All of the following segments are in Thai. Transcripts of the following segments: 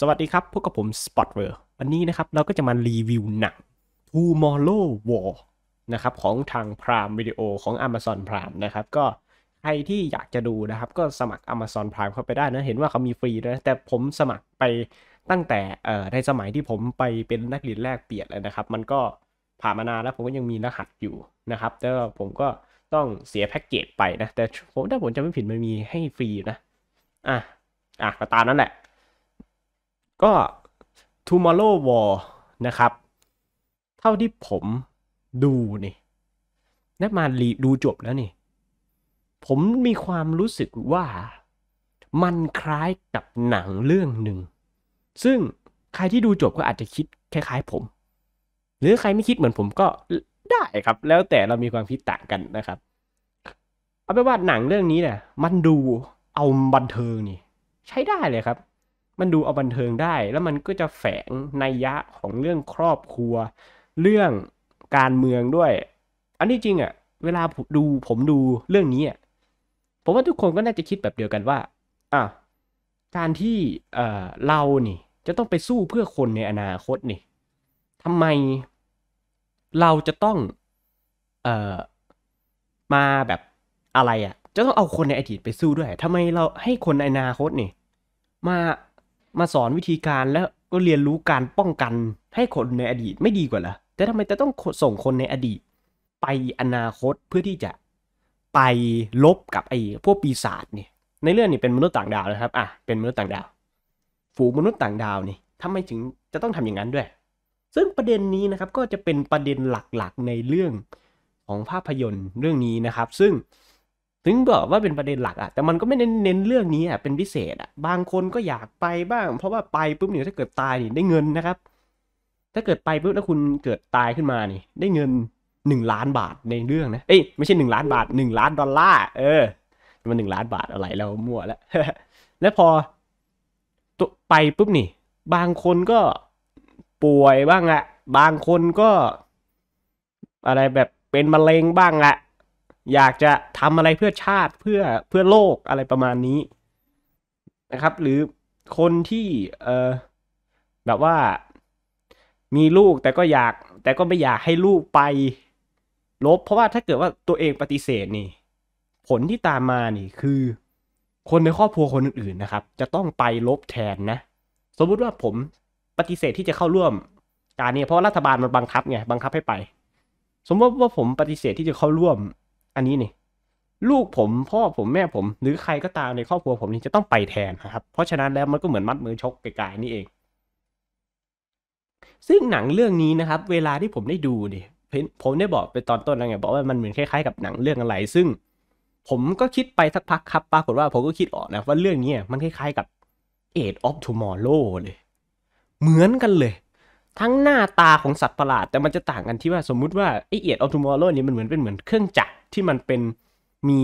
สวัสดีครับ พวกกับผม s p o t w อ r ์วันนี้นะครับเราก็จะมารีวิวหนัง Tomorrow War นะครับของทางพรามวิดีโอของ Amazon Prime นะครับก็ใครที่อยากจะดูนะครับก็สมัคร Amazon Prime เข้าไปได้นะเห็นว่าเขามีฟรีนะแต่ผมสมัครไปตั้งแต่ในสมัยที่ผมไปเป็นนักเรียนแรกเปลี่ยนนะครับมันก็ผ่านมานานแล้วผมก็ยังมีรหัสอยู่นะครับแต่ผมก็ต้องเสียแพ็กเกจไปนะแต่ผมถ้าผมจำไม่ผิดมันมีให้ฟรีนะอ่ะอ่ะก็ตามนั่นแหละก็ Tomorrow War นะครับ เท่าที่ผมดูนี่นักมารีดูจบแล้วนี่ผมมีความรู้สึกว่ามันคล้ายกับหนังเรื่องหนึ่ง ซึ่งใครที่ดูจบก็อาจจะคิดคล้าย ๆ ผม หรือใครไม่คิดเหมือนผมก็ได้ครับ แล้วแต่เรามีความคิดต่างกันนะครับ เอาเป็นว่าหนังเรื่องนี้เนี่ย มันดูเอาบันเทิงนี่ใช้ได้เลยครับมันดูเอาบันเทิงได้ แล้วมันก็จะแฝงนัยยะของเรื่องครอบครัว เรื่องการเมืองด้วย อันนี้จริงอะ่ะเวลาดูผมดูเรื่องนี้อะ่ะผมว่าทุกคนก็น่าจะคิดแบบเดียวกันว่าอ่ะการที่เอ่อเรานี่ จะต้องไปสู้เพื่อคนในอนาคตนี่ทำไมเราจะต้องเอ่อมาแบบอะไรอะ่ะจะต้องเอาคนในอดีตไปสู้ด้วยทำไมเราให้คนในอนาคตนี่ มามาสอนวิธีการแล้วก็เรียนรู้การป้องกันให้คนในอดีต ไม่ดีกว่าเหรอ แต่ทำไมจะต้องส่งคนในอดีต ไปอนาคตเพื่อที่จะไปลบกับไอ้พวกปีศาจเนี่ยในเรื่องนี้เป็นมนุษย์ต่างดาวนะครับ อ่ะ เป็นมนุษย์ต่างดาว ฝูงมนุษย์ต่างดาวนี่ทำไมถึงจะต้องทำอย่างนั้นด้วย ซึ่งประเด็นนี้นะครับก็จะเป็นประเด็นหลักๆ ในเรื่องของภาพยนตร์เรื่องนี้นะครับ ซึ่งถึงบอกว่าเป็นประเด็นหลักอะ แต่มันก็ไม่เน้นเรื่องนี้อะ เป็นพิเศษอะบางคนก็อยากไปบ้าง เพราะว่าไปปุ๊บเนี่ยถ้าเกิดตายนี่ได้เงินนะครับ ถ้าเกิดไปปุ๊บแล้วคุณเกิดตายขึ้นมานี่ได้เงินหนึ่งล้านบาท ในเรื่องนะ เอ้ยไม่ใช่หนึ่งล้านบาทหนึ่งล้านดอลลาร์เออมันหนึ่งล้านบาทอะไรเรามั่วแล้ว แล้วพอ ไปปุ๊บนี่ บางคนก็ป่วยบ้างอะบางคนก็ อะไรแบบเป็นมะเร็งบ้างอะอยากจะทำอะไรเพื่อชาติเพื่อเพื่อโลกอะไรประมาณนี้นะครับ หรือคนที่เออแบบว่ามีลูกแต่ก็อยาก แต่ก็ไม่อยากให้ลูกไป ลบ เพราะว่าถ้าเกิดว่าตัวเองปฏิเสธนี่ ผลที่ตามมานี่คือ คนในครอบครัวคนอื่นๆนะครับ จะต้องไปลบแทนนะสมมุติว่าผมปฏิเสธที่จะเข้าร่วม การนี้เพราะรัฐบาลมันบังคับไงบังคับให้ไป สมมติว่าผมปฏิเสธที่จะเข้าร่วมอันนี้นี่ลูกผมพ่อผมแม่ผม หรือใครก็ตามในครอบครัวผมนี่จะต้องไปแทนนะครับเพราะฉะนั้นแล้วมันก็เหมือนมัดมือชกไกลๆนี่เอง ซึ่งหนังเรื่องนี้นะครับเวลาที่ผมได้ดูเนี่ยผมได้บอกไปตอนต้นแล้วไงบอกว่ามันเหมือนคล้ายๆกับหนังเรื่องอะไร ซึ่งผมก็คิดไปสักพักครับปรากฏว่าผมก็คิดออกนะว่าเรื่องนี้มันคล้ายๆกับเอ g e of Tomorrow เลยเหมือนกันเลย ทั้งหน้าตาของสัตว์ประหลาด แต่มันจะต่างกันที่ว่าสมมุติว่าไอเอ็ดออฟทูมอร์โลนี่มันเหมือนเป็นเหมือนเครื่องจักรที่มันเป็นมี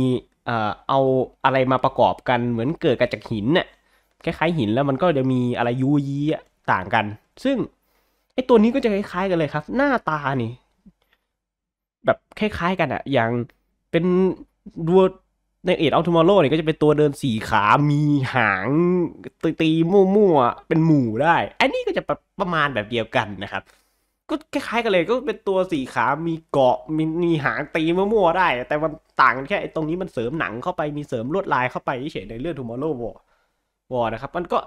เอาอะไรมาประกอบกันเหมือนเกิดกันจากหินน่ะคล้ายๆหินแล้วมันก็จะมีอะไรยูยีต่างกัน ซึ่งไอตัวนี้ก็จะคล้าย ๆ กันเลยครับ หน้าตานี่ แบบคล้ายๆกันอะอย่างเป็นดัวในเอ็ดอัลติมาโลเนี่ยก็จะเป็นตัวเดินสี่ขามีหางตีตีมั่วๆเป็นหมู่ได้อันนี้ก็จะประมาณแบบเดียวกันนะครับก็คล้ายๆกันเลยก็เป็นตัวสี่ขา มีเกาะมีมีหางตีมั่วๆได้ แต่มันต่างกันแค่ไอตรงนี้มันเสริมหนังเข้าไปมีเสริมลวดลายเข้าไปเฉยในเรื่องทูมอร์โลวอร์วอร์นะครับ มันก็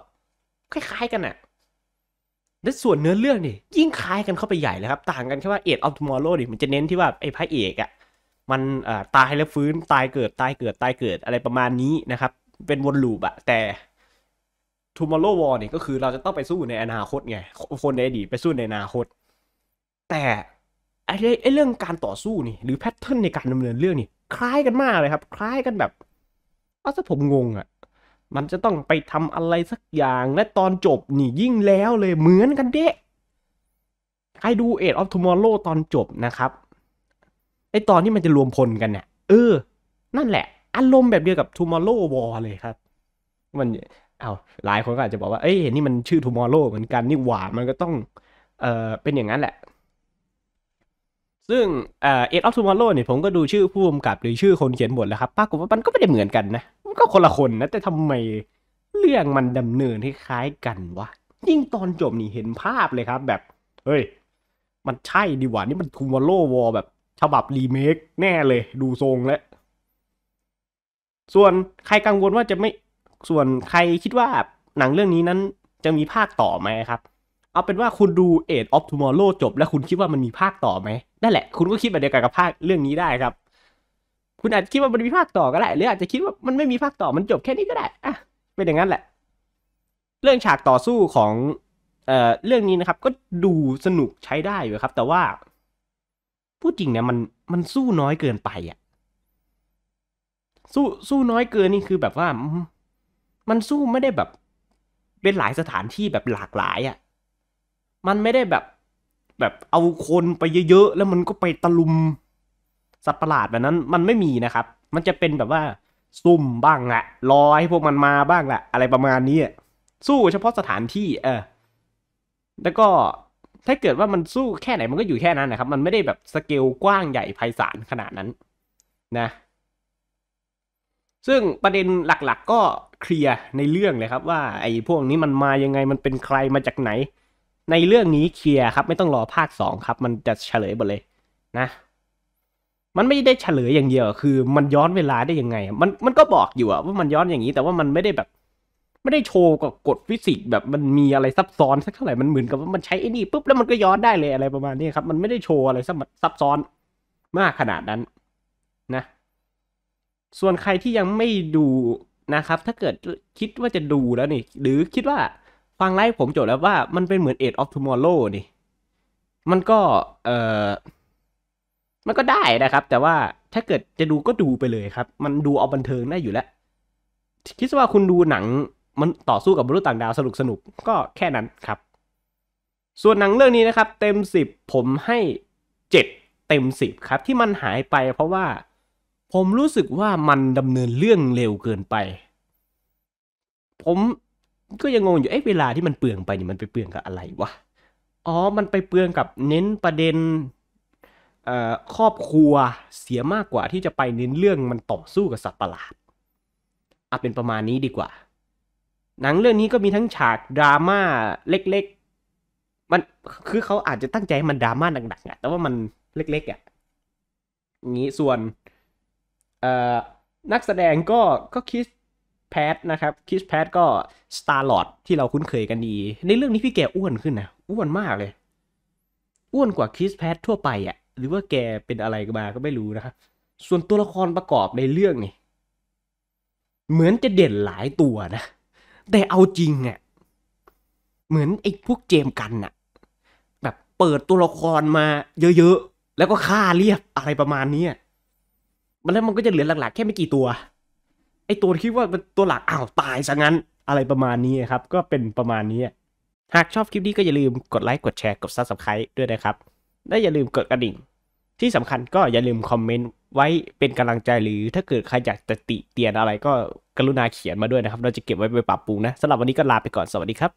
คล้าย ๆกันน่ะและส่วนเนื้อเรื่องนี่ยิ่งคล้ายกันเข้าไปใหญ่เลยครับต่างกันแค่ว่าเอ็ดออฟทูมอร์โลนี่ มันจะเน้นที่ว่า ไอ้พระเอกอะมันตายแล้วฟื้นตายเกิดตายเกิดตายเกิดอะไรประมาณนี้นะครับเป็นวนลูปอะแต่ทูมอร์โลวอร์นี่ก็คือเราจะต้องไปสู้ในอนาคตไงคนในอดีตไปสู้ในอนาคตแต่ไอ้ไอ้เรื่องการต่อสู้นี่หรือแพทเทิร์นในการดำเนินเรื่องนี่ คล้ายกันมากเลยครับ คล้ายกันแบบเอาซะผมงงอะ่ะมันจะต้องไปทำอะไรสักอย่างและตอนจบนี่ยิ่งแล้วเลยเหมือนกันเดะใครดูเอ็ดออฟทูมอร์โรตอนจบนะครับไอตอนที่มันจะรวมพลกันเนี่ยเออ นั่นแหละอารมณ์แบบเดียวกับทูมอร์โ w วอลเลยครับ มันเอาหลายคนก็อาจจะบอกว่าเอ้ยนี่มันชื่อทูมอร์โ w เหมือนกันนี่หว่ามันก็ต้องเออเป็นอย่างนั้นแหละซึ่งเอ็ดออฟทูมาร์โลเนี่ยผมก็ดูชื่อผู้กำกับ หรือชื่อคนเขียนบทแล้วครับปรากฏว่ามันก็ไม่ได้เหมือนกันนะมันก็คนละคนนะ แต่ทำไมเรื่องมันดำเนินคล้ายกันวะยิ่งตอนจบนี่เห็นภาพเลยครับ แบบ เฮ้ยมันใช่ดีกว่า นี่มันทูมอ์โลวอลแบบฉบับรีเมคแน่เลย ดูทรงแล้วส่วนใครกังวลว่าจะไม่ส่วนใครคิดว่าหนังเรื่องนี้นั้นจะมีภาคต่อไหมครับเอาเป็นว่าคุณดูเอ็ดออฟทูมอร์โลจบ แล้วคุณคิดว่ามันมีภาคต่อไหมนั่นแหละ คุณก็คิดแบบเดียวกันกับภาคเรื่องนี้ได้ครับ คุณอาจจะคิดว่ามันมีภาคต่อก็ได้หรืออาจจะคิดว่ามันไม่มีภาคต่อมันจบแค่นี้ก็ได้อ่ะเป็นอย่างนั้นแหละ เรื่องฉากต่อสู้ของ เอ่อ เรื่องนี้นะครับ ก็ดูสนุกใช้ได้อยู่ครับ แต่ว่าพูดจริงเนี่ยมันมันสู้น้อยเกินไปอ่ะ สู้สู้น้อยเกินนี่คือแบบว่า มันสู้ไม่ได้แบบ เป็นหลายสถานที่แบบหลากหลายอะ่ะมันไม่ได้แบบแบบเอาคนไปเยอะๆ แล้วมันก็ไปตะลุมสัตว์ประหลาดแบบนั้น มันไม่มีนะครับ มันจะเป็นแบบว่าซุ่มบ้างแหละรอให้พวกมันมาบ้างแหละ อะไรประมาณนี้สู้เฉพาะสถานที่ เออ แล้วก็ถ้าเกิดว่ามันสู้แค่ไหนมันก็อยู่แค่นั้นนะครับ มันไม่ได้แบบสเกลกว้างใหญ่ไพศาลขนาดนั้นนะ ซึ่งประเด็นหลักๆกก็เคลียร์ ในเรื่องเลยครับ ว่าไอ้พวกนี้มันมายังไงมันเป็นใครมาจากไหนในเรื่องนี้เคลียร์ครับไม่ต้องรอภาค 2 ครับ มันจะเฉลยหมดเลยนะ มันไม่ได้เฉลยอย่างเดียวคือ มันย้อนเวลาได้ยังไงมันมันก็บอกอยู่ว่ามันย้อนอย่างนี้ แต่ว่ามันไม่ได้แบบ ไม่ได้โชว์กับกฎฟิสิกส์แบบมันมีอะไรซับซ้อนสักเท่าไหร่มันเหมือนกับว่ามันใช้ไอ้นี่ปุ๊บแล้วมันก็ย้อนได้เลยอะไรประมาณนี้ครับมันไม่ได้โชว์อะไรซับซ้อนมากขนาดนั้นนะ ส่วนใครที่ยังไม่ดูนะครับ ถ้าเกิดคิดว่าจะดูแล้วนี่ หรือคิดว่าฟังไลฟ์ผมจบแล้วว่ามันเป็นเหมือนเอ็ดออฟทูมอร์โลนี่มันก็ เออมันก็ได้นะครับ แต่ว่าถ้าเกิดจะดูก็ดูไปเลยครับ มันดูเอาบันเทิงได้อยู่แล้ว คิดว่าคุณดูหนังมันต่อสู้กับมนุษย์ต่างดาวสนุกสนุกก็แค่นั้นครับ ส่วนหนังเรื่องนี้นะครับ เต็ม 10 ผมให้ 7 เต็ม 10 ครับที่มันหายไปเพราะว่า ผมรู้สึกว่ามันดำเนินเรื่องเร็วเกินไป ผมก็ยังงงอยู่ เอ๊ะ เวลาที่มันเปลืองไปนี่มันไปเปลืองกับอะไรวะ อ๋อ มันไปเปลืองกับเน้นประเด็นครอบครัวเสียมากกว่าที่จะไปเน้นเรื่องมันต่อสู้กับสัตว์ประหลาดอาเป็นประมาณนี้ดีกว่า หนังเรื่องนี้ก็มีทั้งฉากดราม่าเล็กๆ มันคือเขาอาจจะตั้งใจมันดราม่าหนักๆอะแต่ว่ามันเล็กๆอ่ะงี้ส่วนนักแสดงก็ก็คิดแพทนะครับคริสแพทก็สตาร์ลอดที่เราคุ้นเคยกันดี ในเรื่องนี้พี่แกอ้วนขึ้นนะอ้วนมากเลย อ้วนกว่าคริสแพททั่วไปอะ่ะหรือว่าแกเป็นอะไรมาก็ไม่รู้นะครับส่วนตัวละครประกอบในเรื่องนี่ เหมือนจะเด่นหลายตัวนะแต่เอาจริงอะ่ะเหมือนไอ้พวกเจมกันอะ่ะแบบเปิดตัวละครมาเยอะๆ แล้วก็ฆ่าเรียบอะไรประมาณนี้มันแล้วมันก็จะเหลือหลัก ๆ แค่ไม่กี่ตัวไอตัวคิดว่าเป็นตัวหลักอ้าวตายซะงั้นอะไรประมาณนี้ครับ ก็เป็นประมาณนี้ หากชอบคลิปนี้ก็อย่าลืมกดไลค์กดแชร์กดซับสไครต์ด้วยนะครับและอย่าลืมกดกระดิ่ง ที่สำคัญก็อย่าลืมคอมเมนต์ไว้เป็นกำลังใจหรือถ้าเกิดใครอยากจะติเตียนอะไรก็กรุณาเขียนมาด้วยนะครับเราจะเก็บไว้ไปปรับปรุงนะสำหรับวันนี้ก็ลาไปก่อนสวัสดีครับ